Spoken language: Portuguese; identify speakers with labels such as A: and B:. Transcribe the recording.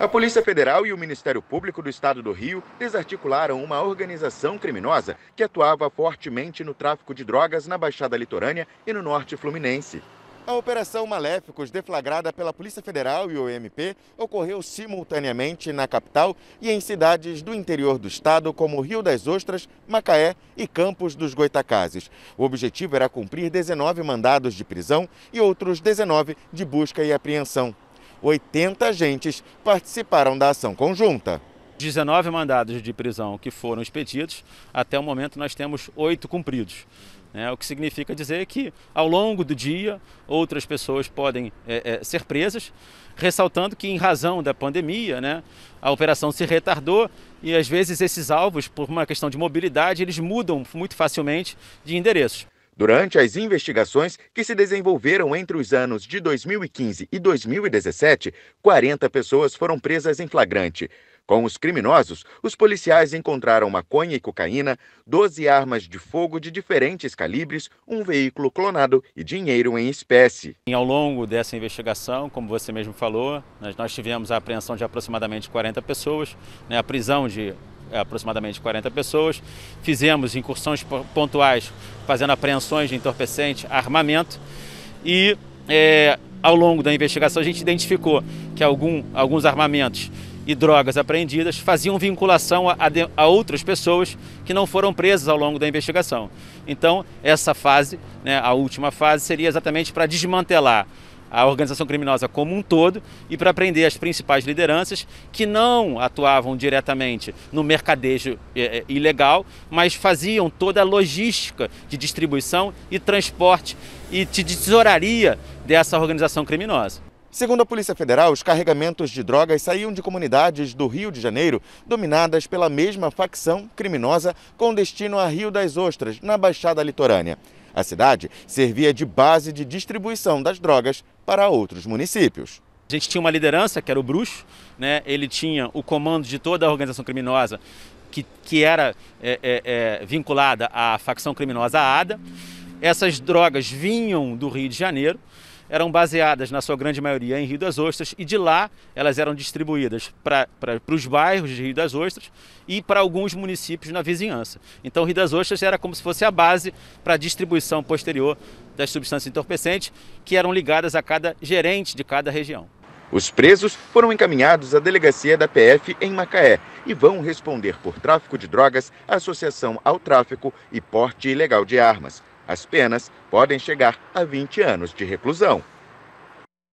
A: A Polícia Federal e o Ministério Público do Estado do Rio desarticularam uma organização criminosa que atuava fortemente no tráfico de drogas na Baixada Litorânea e no Norte Fluminense. A Operação Maléficos, deflagrada pela Polícia Federal e o MP, ocorreu simultaneamente na capital e em cidades do interior do estado, como Rio das Ostras, Macaé e Campos dos Goitacazes. O objetivo era cumprir 19 mandados de prisão e outros 19 de busca e apreensão. 80 agentes
B: participaram da ação conjunta. 19 mandados de prisão que foram expedidos, até o momento nós temos oito cumpridos. Né? O que significa dizer que, ao longo do dia, outras pessoas podem é, é, ser presas, ressaltando que, em razão da pandemia, né, a operação se retardou e, às vezes, esses alvos, por uma questão de mobilidade, eles mudam muito facilmente de endereços.
A: Durante as investigações que se desenvolveram entre os anos de 2015 e 2017, 40 pessoas foram presas em flagrante. Com os criminosos, os policiais encontraram maconha e cocaína, 12 armas de fogo de diferentes calibres, um veículo clonado e dinheiro em
B: espécie. E ao longo dessa investigação, como você mesmo falou, nós, tivemos a apreensão de aproximadamente 40 pessoas, né, a prisão de aproximadamente 40 pessoas. Fizemos incursões pontuais, fazendo apreensões de entorpecente, armamento e é, ao longo da investigação a gente identificou que algum, alguns armamentos e drogas apreendidas faziam vinculação a, a, a, outras pessoas que não foram presas ao longo da investigação. Então, essa fase, né, a última fase, seria exatamente para desmantelar a organização criminosa como um todo e para prender as principais lideranças que não atuavam diretamente no mercadejo é, é ilegal, mas faziam toda a logística de distribuição e transporte e de tesouraria dessa organização criminosa.
A: Segundo a Polícia Federal, os carregamentos de drogas saíam de comunidades do Rio de Janeiro dominadas pela mesma facção criminosa com destino a Rio das Ostras, na Baixada Litorânea. A cidade servia de base de distribuição das drogas para outros municípios. A
B: gente tinha uma liderança, que era o Bruxo, né? ele tinha o comando de toda a organização criminosa que, que era é, é, é, vinculada à facção criminosa ADA. Essas drogas vinham do Rio de Janeiro eram baseadas, na sua grande maioria, em Rio das Ostras, e de lá elas eram distribuídas para os bairros de Rio das Ostras e para alguns municípios na vizinhança. Então, Rio das Ostras era como se fosse a base para a distribuição posterior das substâncias entorpecentes, que eram ligadas a cada gerente de cada região.
A: Os presos foram encaminhados à delegacia da PF em Macaé e vão responder por tráfico de drogas, associação ao tráfico e porte ilegal de armas. As penas podem chegar a 20 anos de reclusão.